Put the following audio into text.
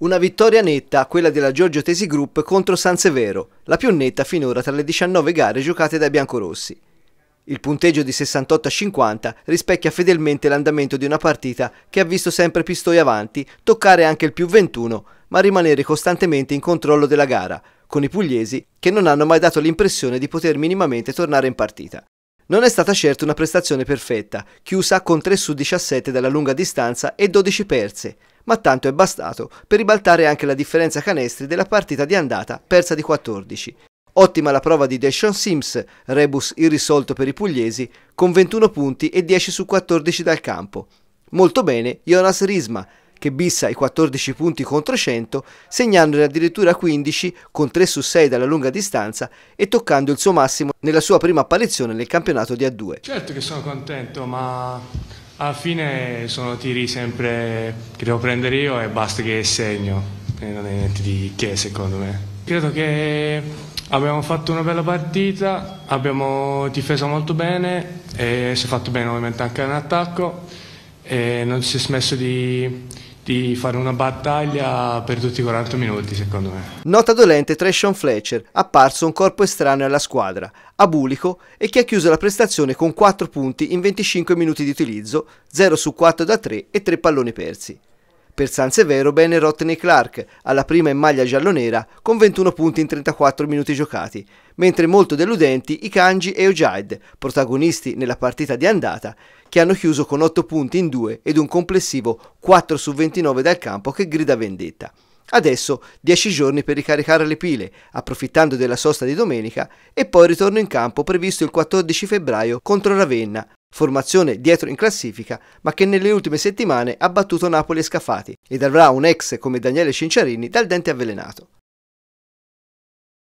Una vittoria netta, quella della Giorgio Tesi Group contro San Severo, la più netta finora tra le 19 gare giocate dai biancorossi. Il punteggio di 68 50 rispecchia fedelmente l'andamento di una partita che ha visto sempre Pistoia avanti, toccare anche il più 21, ma rimanere costantemente in controllo della gara, con i pugliesi che non hanno mai dato l'impressione di poter minimamente tornare in partita. Non è stata certo una prestazione perfetta, chiusa con 3 su 17 dalla lunga distanza e 12 perse, ma tanto è bastato per ribaltare anche la differenza canestri della partita di andata persa di 14. Ottima la prova di Deshaun Sims, rebus irrisolto per i pugliesi, con 21 punti e 10 su 14 dal campo. Molto bene Jonas Risma, che bissa i 14 punti contro 100, segnandone addirittura 15 con 3 su 6 dalla lunga distanza e toccando il suo massimo nella sua prima apparizione nel campionato di A2. Certo che sono contento, ma alla fine sono tiri sempre che devo prendere io e basta che segno, non è niente di che secondo me. Credo che abbiamo fatto una bella partita, abbiamo difeso molto bene e si è fatto bene ovviamente anche in attacco e non si è smesso di di fare una battaglia per tutti i 40 minuti secondo me. Nota dolente tra Sean Fletcher, apparso un corpo estraneo alla squadra, abulico e che ha chiuso la prestazione con 4 punti in 25 minuti di utilizzo, 0 su 4 da 3 e 3 palloni persi. Per San Severo bene Rodney Clark, alla prima in maglia giallonera, con 21 punti in 34 minuti giocati, mentre molto deludenti i Kanji e Ojaid, protagonisti nella partita di andata, che hanno chiuso con 8 punti in 2 ed un complessivo 4 su 29 dal campo che grida vendetta. Adesso 10 giorni per ricaricare le pile, approfittando della sosta di domenica, e poi ritorno in campo previsto il 14 febbraio contro Ravenna, formazione dietro in classifica, ma che nelle ultime settimane ha battuto Napoli e Scafati ed avrà un ex come Daniele Cinciarini dal dente avvelenato.